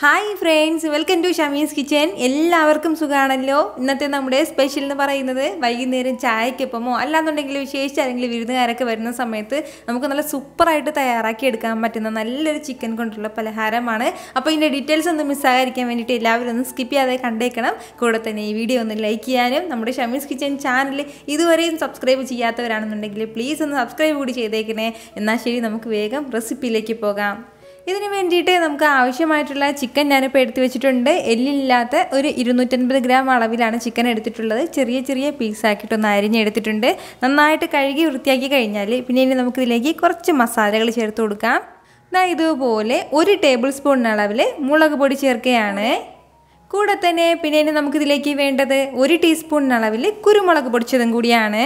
hi friends welcome to Shamees kitchen എല്ലാവർക്കും സുഖമാണല്ലോ ഇന്നത്തെ നമ്മുടെ സ്പെഷ്യൽ എന്ന് പറയുന്നത് വൈകുന്നേരം ചായക്കൊപ്പമോ അല്ലാന്നുണ്ടെങ്കിൽ വിശേഷിച്ച് ആരെങ്കിലും വിരുന്നുകാരൊക്കെ വരുന്ന സമയത്ത് നമുക്ക് നല്ല സൂപ്പറായിട്ട് തയ്യാറാക്കി എടുക്കാൻ പറ്റുന്ന നല്ലൊരു ചിക്കൻ കൊണ്ടുള്ള പലഹാരമാണ് അപ്പോൾ ഇതിൻ്റെ ഡീറ്റെയിൽസ് ഒന്ന് മിസ്സാകാതിരിക്കാൻ വേണ്ടിയിട്ട് എല്ലാവരും ഒന്ന് സ്കിപ്പ് ചെയ്യാതെ കണ്ടേക്കണം കൂടെ തന്നെ ഈ വീഡിയോ ഒന്ന് ലൈക്ക് ചെയ്യാനും നമ്മുടെ ഷമീസ് കിച്ചൻ ചാനൽ ഇതുവരെയും സബ്സ്ക്രൈബ് ചെയ്യാത്തവരാണെന്നുണ്ടെങ്കിൽ പ്ലീസ് ഒന്ന് സബ്സ്ക്രൈബ് കൂടി ചെയ്തേക്കണേ എന്നാൽ ശരി നമുക്ക് വേഗം റെസിപ്പിയിലേക്ക് പോകാം ഇതിന് വേണ്ടിയിട്ട് നമുക്ക് ആവശ്യമായിട്ടുള്ള ചിക്കൻ ഞാനിപ്പോൾ എടുത്തു വെച്ചിട്ടുണ്ട് എല്ലില്ലാത്ത ഒരു ഇരുന്നൂറ്റൻപത് ഗ്രാം അളവിലാണ് ചിക്കൻ എടുത്തിട്ടുള്ളത് ചെറിയ ചെറിയ പീസാക്കിയിട്ടൊന്ന് അരിഞ്ഞെടുത്തിട്ടുണ്ട് നന്നായിട്ട് കഴുകി വൃത്തിയാക്കി കഴിഞ്ഞാൽ പിന്നെ ഇനി നമുക്കിതിലേക്ക് കുറച്ച് മസാലകൾ ചേർത്ത് കൊടുക്കാം എന്നാൽ ഇതുപോലെ ഒരു ടേബിൾ സ്പൂണിന് അളവിൽ മുളക് പൊടി ചേർക്കുകയാണ് കൂടെ തന്നെ പിന്നെ ഇനി നമുക്കിതിലേക്ക് വേണ്ടത് ഒരു ടീസ്പൂണിന് അളവിൽ കുരുമുളക് പൊടിച്ചതും കൂടിയാണ്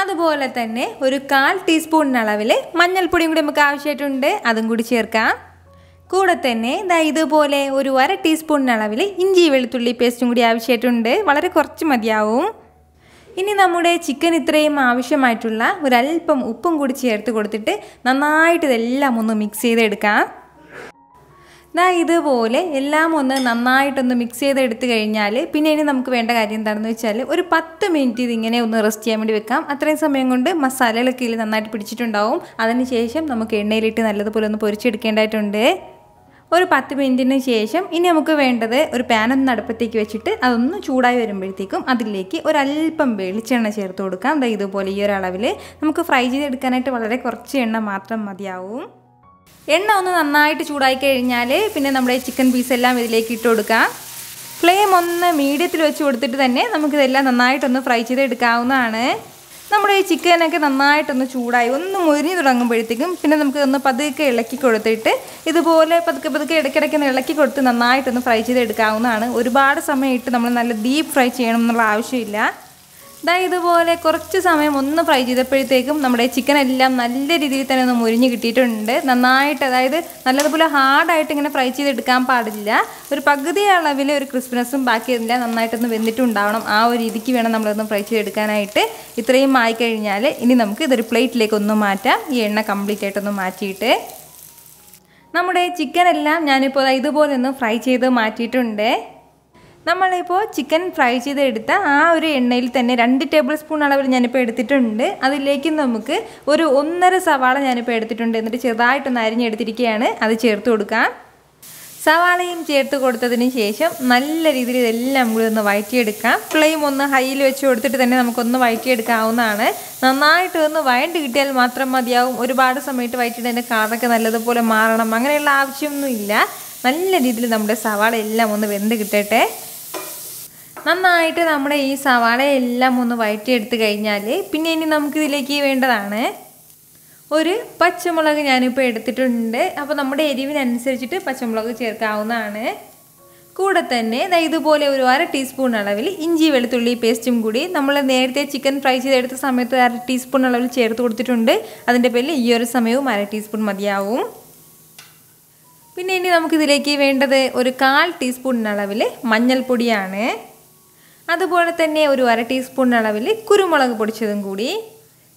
അതുപോലെ തന്നെ ഒരു കാൽ ടീസ്പൂണിന് അളവിൽ മഞ്ഞൾപ്പൊടിയും കൂടി നമുക്ക് ആവശ്യമായിട്ടുണ്ട് അതും കൂടി ചേർക്കാം കൂടെ തന്നെ ഇതാ ഇതുപോലെ ഒരു അര ടീസ്പൂണിന് അളവിൽ ഇഞ്ചി വെളുത്തുള്ളി പേസ്റ്റും കൂടി ആവശ്യമായിട്ടുണ്ട് വളരെ കുറച്ച് മതിയാവും ഇനി നമ്മുടെ ചിക്കൻ ഇത്രയും ആവശ്യമായിട്ടുള്ള ഒരല്പം ഉപ്പും കൂടി ചേർത്ത് കൊടുത്തിട്ട് നന്നായിട്ട് ഇതെല്ലാം ഒന്ന് മിക്സ് ചെയ്തെടുക്കാം ദാ ഇതുപോലെ എല്ലാം ഒന്ന് നന്നായിട്ടൊന്ന് മിക്സ് ചെയ്ത് എടുത്തു കഴിഞ്ഞാൽ പിന്നെ ഇനി നമുക്ക് വേണ്ട കാര്യം എന്താണെന്ന് വെച്ചാൽ ഒരു പത്ത് മിനിറ്റ് ഇതിങ്ങനെ ഒന്ന് റെസ്റ്റ് ചെയ്യാൻ വേണ്ടി വെക്കാം അത്രയും സമയം കൊണ്ട് മസാലകളൊക്കെ ഇതിൽ നന്നായിട്ട് പിടിച്ചിട്ടുണ്ടാവും അതിനുശേഷം നമുക്ക് എണ്ണയിലിട്ട് നല്ലതുപോലെ ഒന്ന് പൊരിച്ചെടുക്കേണ്ടതായിട്ടുണ്ട് ഒരു പത്ത് മിനിറ്റിന് ശേഷം ഇനി നമുക്ക് വേണ്ടത് ഒരു പാനൊന്ന് അടുപ്പത്തേക്ക് വെച്ചിട്ട് അതൊന്ന് ചൂടായി വരുമ്പോഴത്തേക്കും അതിലേക്ക് ഒരല്പം വെളിച്ചെണ്ണ ചേർത്ത് കൊടുക്കാം ഇതുപോലെ ഈ ഒരു അളവിൽ നമുക്ക് ഫ്രൈ ചെയ്തെടുക്കാനായിട്ട് വളരെ കുറച്ച് എണ്ണ മാത്രം മതിയാവും എണ്ണ ഒന്ന് നന്നായിട്ട് ചൂടായി കഴിഞ്ഞാൽ പിന്നെ നമ്മുടെ ചിക്കൻ പീസ് എല്ലാം ഇതിലേക്ക് ഇട്ട് കൊടുക്കാം ഫ്ലെയിം ഒന്ന് മീഡിയത്തിൽ വെച്ച് കൊടുത്തിട്ട് തന്നെ നമുക്കിതെല്ലാം നന്നായിട്ടൊന്ന് ഫ്രൈ ചെയ്തെടുക്കാവുന്നതാണ് നമ്മുടെ ഈ ചിക്കനൊക്കെ നന്നായിട്ടൊന്ന് ചൂടായി ഒന്ന് മുരിഞ്ഞു തുടങ്ങുമ്പോഴത്തേക്കും പിന്നെ നമുക്ക് ഒന്ന് പതുക്കെ ഇളക്കി കൊടുത്തിട്ട് ഇതുപോലെ പതുക്കെ പതുക്കെ ഇടയ്ക്കിടയ്ക്ക് ഒന്ന് ഇളക്കി കൊടുത്ത് നന്നായിട്ടൊന്ന് ഫ്രൈ ചെയ്തെടുക്കാവുന്നതാണ് ഒരുപാട് സമയം ഇട്ട് നമ്മൾ നല്ല ഡീപ്പ് ഫ്രൈ ചെയ്യണം എന്നുള്ള ആവശ്യമില്ല ദാ ഇതുപോലെ കുറച്ച് സമയം ഒന്ന് ഫ്രൈ ചെയ്തപ്പോഴത്തേക്കും നമ്മുടെ ചിക്കൻ എല്ലാം നല്ല രീതിയിൽ തന്നെ ഒന്ന് മുരിഞ്ഞ് കിട്ടിയിട്ടുണ്ട് നന്നായിട്ട് അതായത് നല്ലതുപോലെ ഹാർഡായിട്ട് ഇങ്ങനെ ഫ്രൈ ചെയ്തെടുക്കാൻ പാടില്ല ഒരു പകുതി അളവിൽ ഒരു ബാക്കി എല്ലാം നന്നായിട്ടൊന്ന് വെന്നിട്ടുണ്ടാവണം ആ ഒരു രീതിക്ക് വേണം നമ്മളൊന്ന് ഫ്രൈ ചെയ്തെടുക്കാനായിട്ട് ഇത്രയും ആയി കഴിഞ്ഞാൽ ഇനി നമുക്ക് ഇതൊരു പ്ലേറ്റിലേക്ക് ഒന്ന് മാറ്റാം ഈ എണ്ണ കംപ്ലീറ്റ് ആയിട്ടൊന്ന് മാറ്റിയിട്ട് നമ്മുടെ ചിക്കൻ എല്ലാം ഞാനിപ്പോൾ ഇതുപോലെ ഒന്ന് ഫ്രൈ ചെയ്ത് മാറ്റിയിട്ടുണ്ട് നമ്മളിപ്പോൾ ചിക്കൻ ഫ്രൈ ചെയ്തെടുത്ത ആ ഒരു എണ്ണയിൽ തന്നെ രണ്ട് ടേബിൾ സ്പൂൺ അളവിൽ ഞാനിപ്പോൾ എടുത്തിട്ടുണ്ട് അതിലേക്ക് നമുക്ക് ഒരു ഒന്നര സവാള ഞാനിപ്പോൾ എടുത്തിട്ടുണ്ട് എന്നിട്ട് ചെറുതായിട്ടൊന്ന് അരിഞ്ഞെടുത്തിരിക്കുകയാണ് അത് ചേർത്ത് കൊടുക്കാം സവാളയും ചേർത്ത് കൊടുത്തതിന് ശേഷം നല്ല രീതിയിൽ ഇതെല്ലാം കൂടി ഒന്ന് വഴറ്റിയെടുക്കാം ഫ്ലെയിം ഒന്ന് ഹൈയിൽ വെച്ച് കൊടുത്തിട്ട് തന്നെ നമുക്കൊന്ന് വഴറ്റിയെടുക്കാവുന്നതാണ് നന്നായിട്ട് ഒന്ന് വഴണ്ട് കിട്ടിയാൽ മാത്രം മതിയാവും ഒരുപാട് സമയത്ത് അതിൻ്റെ കളറൊക്കെ നല്ലതുപോലെ മാറണം അങ്ങനെയുള്ള ആവശ്യമൊന്നുമില്ല നല്ല രീതിയിൽ നമ്മുടെ സവാള എല്ലാം ഒന്ന് വെന്ത് കിട്ടട്ടെ നന്നായിട്ട് നമ്മുടെ ഈ സവാള എല്ലാം ഒന്ന് വയറ്റിയെടുത്ത് കഴിഞ്ഞാൽ പിന്നെ ഇനി നമുക്ക് ഇതിലേക്ക് വേണ്ടതാണ് ഒരു പച്ചമുളക് ഞാനിപ്പോൾ എടുത്തിട്ടുണ്ട് അപ്പോൾ നമ്മുടെ എരിവിനനുസരിച്ചിട്ട് പച്ചമുളക് ചേർക്കാവുന്നതാണ് കൂടെ തന്നെ ഇതുപോലെ ഒരു അര ടീസ്പൂൺ അളവിൽ ഇഞ്ചി വെളുത്തുള്ളി പേസ്റ്റും കൂടി നമ്മൾ നേരത്തെ ചിക്കൻ ഫ്രൈ ചെയ്തെടുത്ത സമയത്ത് അര ടീസ്പൂൺ അളവിൽ ചേർത്ത് കൊടുത്തിട്ടുണ്ട് അതിൻ്റെ പേരിൽ ഈ ഒരു സമയവും അര ടീസ്പൂൺ മതിയാവും പിന്നെ ഇനി നമുക്കിതിലേക്ക് വേണ്ടത് ഒരു കാൽ ടീസ്പൂണിനളവിൽ അളവിൽ മഞ്ഞൾപ്പൊടിയാണ് അതുപോലെ തന്നെ ഒരു അര ടീസ്പൂൺ അളവിൽ കുരുമുളക് പൊടിച്ചതും കൂടി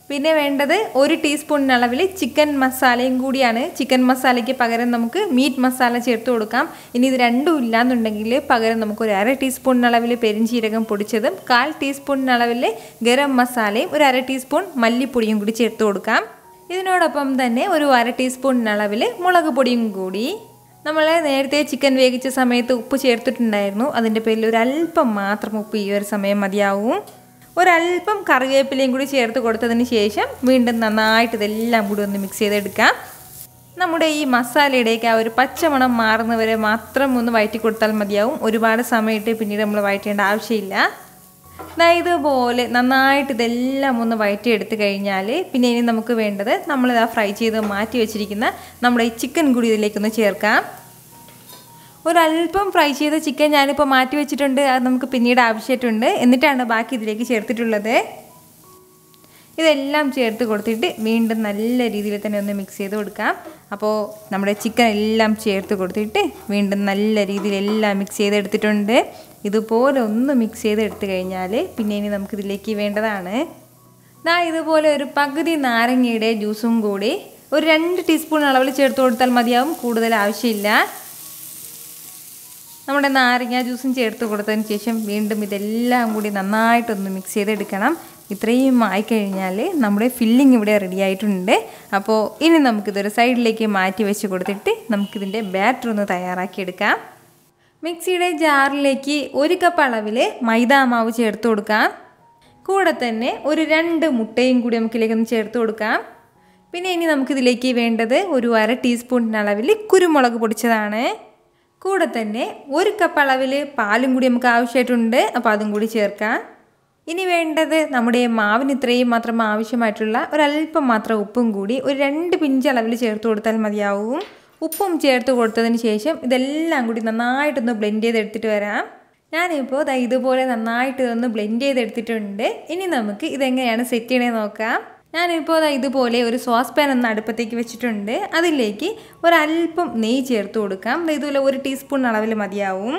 പിന്നെ വേണ്ടത് ഒരു ടീസ്പൂൺ അളവിൽ ചിക്കൻ മസാലയും കൂടിയാണ് ചിക്കൻ മസാലയ്ക്ക് പകരം നമുക്ക് മീറ്റ് മസാല ചേർത്ത് കൊടുക്കാം ഇനി ഇത് രണ്ടും ഇല്ലാന്നുണ്ടെങ്കിൽ പകരം നമുക്ക് ഒരു അര ടീസ്പൂൺ അളവിൽ പെരിഞ്ചീരകം പൊടിച്ചതും കാൽ ടീസ്പൂൺ അളവിൽ ഗരം മസാലയും ഒരു അര ടീസ്പൂൺ മല്ലിപ്പൊടിയും കൂടി ചേർത്ത് കൊടുക്കാം ഇതിനോടൊപ്പം തന്നെ ഒരു അര ടീസ്പൂൺ അളവിൽ മുളക് പൊടിയും കൂടി നമ്മൾ നേരത്തെ ചിക്കൻ വേവിച്ച സമയത്ത് ഉപ്പ് ചേർത്തിട്ടുണ്ടായിരുന്നു അതിൻ്റെ പേരിൽ ഒരല്പം മാത്രം ഉപ്പ് ഈ ഒരു സമയം മതിയാവും ഒരല്പം കറിവേപ്പിലയും കൂടി ചേർത്ത് കൊടുത്തതിന് ശേഷം വീണ്ടും നന്നായിട്ട് ഇതെല്ലാം കൂടി ഒന്ന് മിക്സ് ചെയ്തെടുക്കാം നമ്മുടെ ഈ മസാലയുടെയൊക്കെ ആ ഒരു പച്ചമണം മാറുന്നവരെ മാത്രം ഒന്ന് വയറ്റി കൊടുത്താൽ മതിയാവും ഒരുപാട് സമയമിട്ട് പിന്നീട് നമ്മൾ വയറ്റേണ്ട ആവശ്യമില്ല ഇതുപോലെ നന്നായിട്ട് ഇതെല്ലാം ഒന്ന് എടുത്ത് കഴിഞ്ഞാൽ പിന്നെ ഇനി നമുക്ക് വേണ്ടത് നമ്മളിത് ആ ഫ്രൈ ചെയ്ത് മാറ്റി വെച്ചിരിക്കുന്ന നമ്മുടെ ഈ ചിക്കൻ കൂടി ഇതിലേക്കൊന്ന് ചേർക്കാം ഒരല്പം ഫ്രൈ ചെയ്ത ചിക്കൻ ഞാനിപ്പോൾ മാറ്റി വെച്ചിട്ടുണ്ട് അത് നമുക്ക് പിന്നീട് ആവശ്യമായിട്ടുണ്ട് എന്നിട്ടാണ് ബാക്കി ഇതിലേക്ക് ചേർത്തിട്ടുള്ളത് ഇതെല്ലാം ചേർത്ത് കൊടുത്തിട്ട് വീണ്ടും നല്ല രീതിയിൽ തന്നെ ഒന്ന് മിക്സ് ചെയ്ത് കൊടുക്കാം അപ്പോൾ നമ്മുടെ ചിക്കൻ എല്ലാം ചേർത്ത് കൊടുത്തിട്ട് വീണ്ടും നല്ല രീതിയിൽ എല്ലാം മിക്സ് ചെയ്തെടുത്തിട്ടുണ്ട് ഇതുപോലെ ഒന്ന് മിക്സ് ചെയ്തെടുത്ത് കഴിഞ്ഞാൽ പിന്നെ ഇനി നമുക്കിതിലേക്ക് വേണ്ടതാണ് ദാ ഇതുപോലെ ഒരു പകുതി നാരങ്ങയുടെ ജ്യൂസും കൂടി ഒരു രണ്ട് ടീസ്പൂൺ അളവിൽ ചേർത്ത് കൊടുത്താൽ മതിയാവും കൂടുതൽ ആവശ്യമില്ല നമ്മുടെ നാരങ്ങ ജ്യൂസും ചേർത്ത് കൊടുത്തതിന് ശേഷം വീണ്ടും ഇതെല്ലാം കൂടി നന്നായിട്ടൊന്ന് മിക്സ് ചെയ്തെടുക്കണം ഇത്രയും ആയിക്കഴിഞ്ഞാൽ നമ്മുടെ ഫില്ലിംഗ് ഇവിടെ റെഡി ആയിട്ടുണ്ട് അപ്പോൾ ഇനി നമുക്കിതൊരു സൈഡിലേക്ക് മാറ്റി വെച്ച് കൊടുത്തിട്ട് നമുക്കിതിൻ്റെ ബാറ്റർ ഒന്ന് തയ്യാറാക്കിയെടുക്കാം മിക്സിയുടെ ജാറിലേക്ക് ഒരു കപ്പ് അളവിൽ മൈദാമാവ് ചേർത്ത് കൊടുക്കാം കൂടെ തന്നെ ഒരു രണ്ട് മുട്ടയും കൂടി ഒന്ന് ചേർത്ത് കൊടുക്കാം പിന്നെ ഇനി നമുക്കിതിലേക്ക് വേണ്ടത് ഒരു അര ടീസ്പൂണിൻ്റെ അളവിൽ കുരുമുളക് പൊടിച്ചതാണ് കൂടെ തന്നെ ഒരു കപ്പ് അളവിൽ പാലും കൂടി നമുക്ക് ആവശ്യമായിട്ടുണ്ട് അപ്പോൾ അതും കൂടി ചേർക്കാം ഇനി വേണ്ടത് നമ്മുടെ മാവിന് ഇത്രയും മാത്രം ആവശ്യമായിട്ടുള്ള ഒരല്പം മാത്രം ഉപ്പും കൂടി ഒരു രണ്ട് പിഞ്ചളവിൽ ചേർത്ത് കൊടുത്താൽ മതിയാവും ഉപ്പും ചേർത്ത് കൊടുത്തതിന് ശേഷം ഇതെല്ലാം കൂടി നന്നായിട്ടൊന്ന് ബ്ലെൻഡ് ചെയ്തെടുത്തിട്ട് വരാം ഞാനിപ്പോൾ ഇതുപോലെ നന്നായിട്ട് ഇതൊന്ന് ബ്ലെൻഡ് ചെയ്തെടുത്തിട്ടുണ്ട് ഇനി നമുക്ക് ഇതെങ്ങനെയാണ് സെറ്റ് ചെയ്യണേ നോക്കാം ഞാനിപ്പോൾ ഇതുപോലെ ഒരു സോസ് പാൻ ഒന്ന് അടുപ്പത്തേക്ക് വെച്ചിട്ടുണ്ട് അതിലേക്ക് ഒരല്പം നെയ്യ് ചേർത്ത് കൊടുക്കാം ഇതുപോലെ ഒരു ടീസ്പൂൺ അളവിൽ മതിയാവും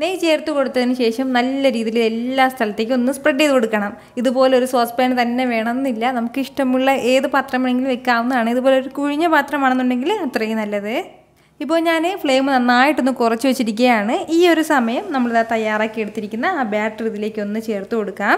നെയ്യ് ചേർത്ത് കൊടുത്തതിന് ശേഷം നല്ല രീതിയിൽ എല്ലാ സ്ഥലത്തേക്കും ഒന്ന് സ്പ്രെഡ് ചെയ്ത് കൊടുക്കണം ഇതുപോലെ ഒരു സോസ് പാൻ തന്നെ വേണമെന്നില്ല നമുക്ക് ഇഷ്ടമുള്ള ഏത് പാത്രം വേണമെങ്കിലും വെക്കാവുന്നതാണ് ഇതുപോലെ ഒരു കുഴിഞ്ഞ പാത്രമാണെന്നുണ്ടെങ്കിൽ അത്രയും നല്ലത് ഇപ്പോൾ ഞാൻ ഫ്ലെയിം നന്നായിട്ടൊന്ന് കുറച്ച് വെച്ചിരിക്കുകയാണ് ഈ ഒരു സമയം നമ്മൾ തയ്യാറാക്കി എടുത്തിരിക്കുന്ന ആ ബാറ്റർ ഇതിലേക്ക് ഒന്ന് ചേർത്ത് കൊടുക്കാം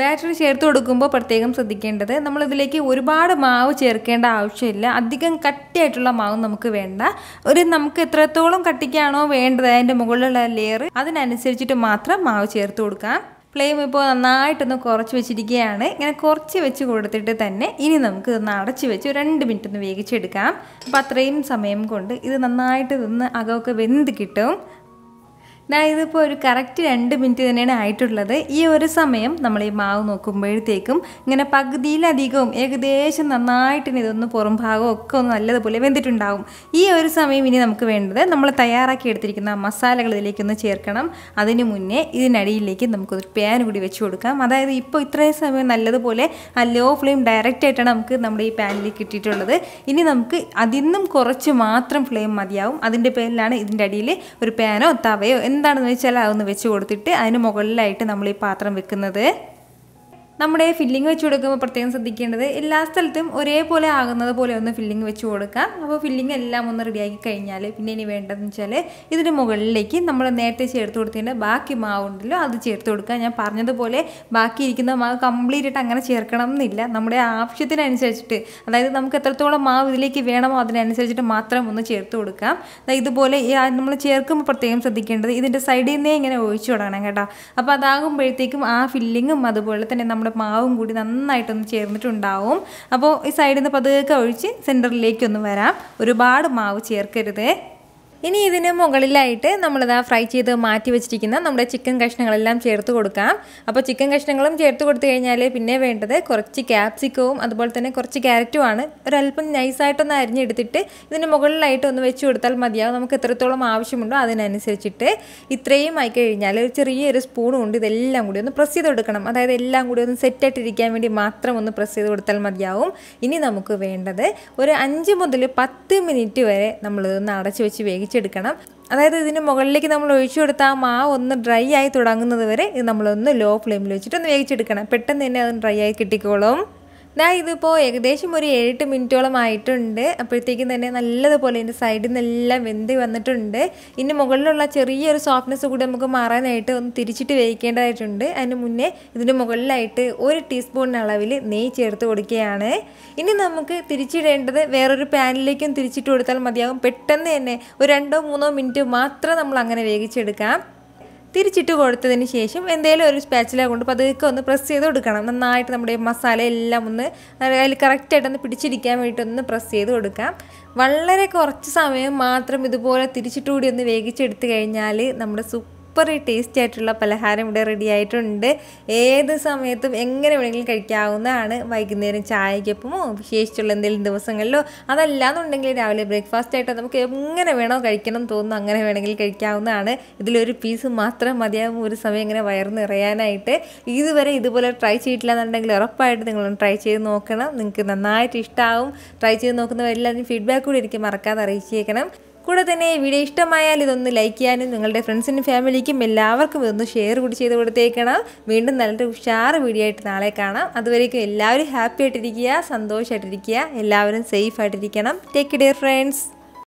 ബാറ്ററി ചേർത്ത് കൊടുക്കുമ്പോൾ പ്രത്യേകം ശ്രദ്ധിക്കേണ്ടത് നമ്മളിതിലേക്ക് ഒരുപാട് മാവ് ചേർക്കേണ്ട ആവശ്യമില്ല അധികം കട്ടിയായിട്ടുള്ള മാവ് നമുക്ക് വേണ്ട ഒരു നമുക്ക് എത്രത്തോളം കട്ടിക്കാണോ വേണ്ടത് അതിൻ്റെ മുകളിലുള്ള ലെയർ അതിനനുസരിച്ചിട്ട് മാത്രം മാവ് ചേർത്ത് കൊടുക്കാം ഫ്ലെയിം ഇപ്പോൾ നന്നായിട്ടൊന്ന് കുറച്ച് വെച്ചിരിക്കുകയാണ് ഇങ്ങനെ കുറച്ച് വെച്ച് കൊടുത്തിട്ട് തന്നെ ഇനി നമുക്ക് ഇതൊന്ന് അടച്ച് വെച്ച് രണ്ട് മിനിറ്റ് ഒന്ന് വേവിച്ചെടുക്കാം അപ്പോൾ അത്രയും സമയം കൊണ്ട് ഇത് നന്നായിട്ട് ഇതൊന്ന് അകമൊക്കെ വെന്ത് കിട്ടും ഇതിപ്പോൾ ഒരു കറക്റ്റ് രണ്ട് മിനിറ്റ് തന്നെയാണ് ആയിട്ടുള്ളത് ഈ ഒരു സമയം നമ്മൾ ഈ മാവ് നോക്കുമ്പോഴത്തേക്കും ഇങ്ങനെ പകുതിയിലധികവും ഏകദേശം നന്നായിട്ട് ഇതൊന്ന് പുറം ഭാഗവും ഒക്കെ ഒന്ന് നല്ലതുപോലെ വെന്തിട്ടുണ്ടാവും ഈ ഒരു സമയം ഇനി നമുക്ക് വേണ്ടത് നമ്മൾ തയ്യാറാക്കി എടുത്തിരിക്കുന്ന മസാലകൾ ഇതിലേക്കൊന്ന് ചേർക്കണം അതിന് മുന്നേ ഇതിനടിയിലേക്ക് നമുക്കൊരു പാൻ കൂടി വെച്ച് കൊടുക്കാം അതായത് ഇപ്പോൾ ഇത്രയും സമയം നല്ലതുപോലെ ആ ലോ ഫ്ലെയിം ഡയറക്റ്റ് ആയിട്ടാണ് നമുക്ക് നമ്മുടെ ഈ പാനിലേക്ക് കിട്ടിയിട്ടുള്ളത് ഇനി നമുക്ക് അതിന്നും കുറച്ച് മാത്രം ഫ്ലെയിം മതിയാവും അതിൻ്റെ പേരിലാണ് ഇതിൻ്റെ അടിയിൽ ഒരു പാനോ തവയോ എന്ത് എന്താണെന്ന് വെച്ചാൽ അതൊന്ന് വെച്ച് കൊടുത്തിട്ട് അതിന് മുകളിലായിട്ട് നമ്മൾ ഈ പാത്രം വെക്കുന്നത് നമ്മുടെ ഫില്ലിംഗ് വെച്ച് കൊടുക്കുമ്പോൾ പ്രത്യേകം ശ്രദ്ധിക്കേണ്ടത് എല്ലാ സ്ഥലത്തും ഒരേപോലെ ആകുന്നത് പോലെ ഒന്ന് ഫില്ലിംഗ് വെച്ച് കൊടുക്കാം അപ്പോൾ ഫില്ലിംഗ് എല്ലാം ഒന്ന് റെഡിയാക്കി കഴിഞ്ഞാൽ പിന്നെ ഇനി വേണ്ടതെന്ന് വെച്ചാൽ ഇതിന് മുകളിലേക്ക് നമ്മൾ നേരത്തെ ചേർത്ത് കൊടുത്തതിൻ്റെ ബാക്കി മാവുണ്ടല്ലോ അത് ചേർത്ത് കൊടുക്കുക ഞാൻ പറഞ്ഞതുപോലെ ബാക്കി ഇരിക്കുന്ന മാവ് കംപ്ലീറ്റ് ആയിട്ട് അങ്ങനെ ചേർക്കണം എന്നില്ല നമ്മുടെ ആവശ്യത്തിനനുസരിച്ചിട്ട് അതായത് നമുക്ക് എത്രത്തോളം മാവ് ഇതിലേക്ക് വേണമോ അതിനനുസരിച്ചിട്ട് മാത്രം ഒന്ന് ചേർത്ത് കൊടുക്കാം ഇതുപോലെ നമ്മൾ ചേർക്കുമ്പോൾ പ്രത്യേകം ശ്രദ്ധിക്കേണ്ടത് ഇതിൻ്റെ സൈഡിൽ നിന്നേ ഇങ്ങനെ ഒഴിച്ചു തുടങ്ങണം കേട്ടോ അപ്പോൾ അതാകുമ്പോഴത്തേക്കും ആ ഫില്ലിങ്ങും അതുപോലെ തന്നെ നമ്മൾ നമ്മുടെ മാവും കൂടി നന്നായിട്ടൊന്ന് ചേർന്നിട്ടുണ്ടാവും അപ്പോൾ ഈ സൈഡിൽ നിന്ന് പതുക്കെ ഒഴിച്ച് സെൻറ്ററിലേക്കൊന്ന് വരാം ഒരുപാട് മാവ് ചേർക്കരുത് ഇനി ഇതിന് മുകളിലായിട്ട് നമ്മളിതാ ഫ്രൈ ചെയ്ത് മാറ്റി വെച്ചിരിക്കുന്ന നമ്മുടെ ചിക്കൻ കഷ്ണങ്ങളെല്ലാം ചേർത്ത് കൊടുക്കാം അപ്പോൾ ചിക്കൻ കഷ്ണങ്ങളും ചേർത്ത് കൊടുത്തു കഴിഞ്ഞാൽ പിന്നെ വേണ്ടത് കുറച്ച് ക്യാപ്സിക്കവും അതുപോലെ തന്നെ കുറച്ച് ക്യാരറ്റുമാണ് ഒരല്പം നൈസായിട്ടൊന്ന് അരിഞ്ഞെടുത്തിട്ട് ഇതിന് മുകളിലായിട്ട് ഒന്ന് വെച്ച് കൊടുത്താൽ മതിയാവും നമുക്ക് എത്രത്തോളം ആവശ്യമുണ്ടോ അതിനനുസരിച്ചിട്ട് ഇത്രയും ആയി കഴിഞ്ഞാൽ ഒരു ചെറിയൊരു സ്പൂൺ കൊണ്ട് ഇതെല്ലാം കൂടി ഒന്ന് പ്രസ് ചെയ്ത് കൊടുക്കണം അതായത് എല്ലാം കൂടി ഒന്ന് സെറ്റായിട്ടിരിക്കാൻ വേണ്ടി മാത്രം ഒന്ന് പ്രസ് ചെയ്ത് കൊടുത്താൽ മതിയാവും ഇനി നമുക്ക് വേണ്ടത് ഒരു അഞ്ച് മുതൽ പത്ത് മിനിറ്റ് വരെ നമ്മളിതൊന്ന് അടച്ചു വെച്ച് വേഗിച്ച് ഒഴിച്ചെടുക്കണം അതായത് ഇതിന് മുകളിലേക്ക് നമ്മൾ ഒഴിച്ചു കൊടുത്ത ആ മാവ് ഒന്ന് ഡ്രൈ ആയി തുടങ്ങുന്നത് വരെ ഇത് നമ്മളൊന്ന് ലോ ഫ്ലെയിമിൽ വെച്ചിട്ട് ഒന്ന് വേവിച്ചെടുക്കണം പെട്ടെന്ന് തന്നെ അത് ഡ്രൈ ആയി കിട്ടിക്കോളും ദാ ഇതിപ്പോൾ ഏകദേശം ഒരു ഏഴെട്ട് മിനിറ്റോളം ആയിട്ടുണ്ട് അപ്പോഴത്തേക്കും തന്നെ നല്ലതുപോലെ എൻ്റെ സൈഡിൽ നിന്നെല്ലാം വെന്ത് വന്നിട്ടുണ്ട് ഇനി മുകളിലുള്ള ചെറിയൊരു സോഫ്റ്റ്നെസ് കൂടി നമുക്ക് മാറാനായിട്ട് ഒന്ന് തിരിച്ചിട്ട് വേവിക്കേണ്ടതായിട്ടുണ്ട് അതിന് മുന്നേ ഇതിന് മുകളിലായിട്ട് ഒരു ടീസ്പൂണിന് അളവിൽ നെയ്യ് ചേർത്ത് കൊടുക്കുകയാണ് ഇനി നമുക്ക് തിരിച്ചിടേണ്ടത് വേറൊരു പാനിലേക്കും തിരിച്ചിട്ട് കൊടുത്താൽ മതിയാകും പെട്ടെന്ന് തന്നെ ഒരു രണ്ടോ മൂന്നോ മിനിറ്റ് മാത്രം നമ്മൾ അങ്ങനെ വേവിച്ചെടുക്കാം തിരിച്ചിട്ട് കൊടുത്തതിന് ശേഷം എന്തെങ്കിലും ഒരു സ്പാച്ചില കൊണ്ട് പതുക്കെ ഒന്ന് പ്രസ് ചെയ്ത് കൊടുക്കണം നന്നായിട്ട് നമ്മുടെ മസാല എല്ലാം ഒന്ന് അതിൽ കറക്റ്റായിട്ടൊന്ന് പിടിച്ചിരിക്കാൻ വേണ്ടിയിട്ട് ഒന്ന് പ്രസ് ചെയ്ത് കൊടുക്കാം വളരെ കുറച്ച് സമയം മാത്രം ഇതുപോലെ തിരിച്ചിട്ടുകൂടി ഒന്ന് വേഗിച്ചെടുത്ത് കഴിഞ്ഞാൽ നമ്മുടെ സൂപ്പ് സൂപ്പർ ടേസ്റ്റി ആയിട്ടുള്ള പലഹാരം ഇവിടെ റെഡി ആയിട്ടുണ്ട് ഏത് സമയത്തും എങ്ങനെ വേണമെങ്കിലും കഴിക്കാവുന്നതാണ് വൈകുന്നേരം ചായക്കൊപ്പമോ വിശേഷിച്ചുള്ള എന്തെങ്കിലും ദിവസങ്ങളിലോ അതല്ലാന്നുണ്ടെങ്കിൽ രാവിലെ ബ്രേക്ക്ഫാസ്റ്റ് ആയിട്ട് നമുക്ക് എങ്ങനെ വേണോ കഴിക്കണം തോന്നുന്നു അങ്ങനെ വേണമെങ്കിൽ കഴിക്കാവുന്നതാണ് ഇതിലൊരു പീസ് മാത്രം മതിയാകും ഒരു സമയം ഇങ്ങനെ വയറ് നിറയാനായിട്ട് ഇതുവരെ ഇതുപോലെ ട്രൈ ചെയ്തിട്ടില്ല എന്നുണ്ടെങ്കിൽ ഉറപ്പായിട്ട് നിങ്ങളൊന്ന് ട്രൈ ചെയ്ത് നോക്കണം നിങ്ങൾക്ക് നന്നായിട്ട് ഇഷ്ടമാവും ട്രൈ ചെയ്ത് നോക്കുന്നവരെല്ലാവരും ഫീഡ്ബാക്ക് കൂടി എനിക്ക് മറക്കാതെ അറിയിച്ചേക്കണം കൂടെ തന്നെ ഈ വീഡിയോ ഇഷ്ടമായാൽ ഇതൊന്ന് ലൈക്ക് ചെയ്യാനും നിങ്ങളുടെ ഫ്രണ്ട്സിനും ഫാമിലിക്കും എല്ലാവർക്കും ഇതൊന്ന് ഷെയർ കൂടി ചെയ്ത് കൊടുത്തേക്കണം വീണ്ടും നല്ലൊരു ഉഷാർ വീഡിയോ ആയിട്ട് നാളെ കാണാം അതുവരേക്കും എല്ലാവരും ഹാപ്പി ആയിട്ടിരിക്കുക സന്തോഷമായിട്ടിരിക്കുക എല്ലാവരും സേഫ് ആയിട്ടിരിക്കണം ടേക്ക് കെയർ ഫ്രണ്ട്സ്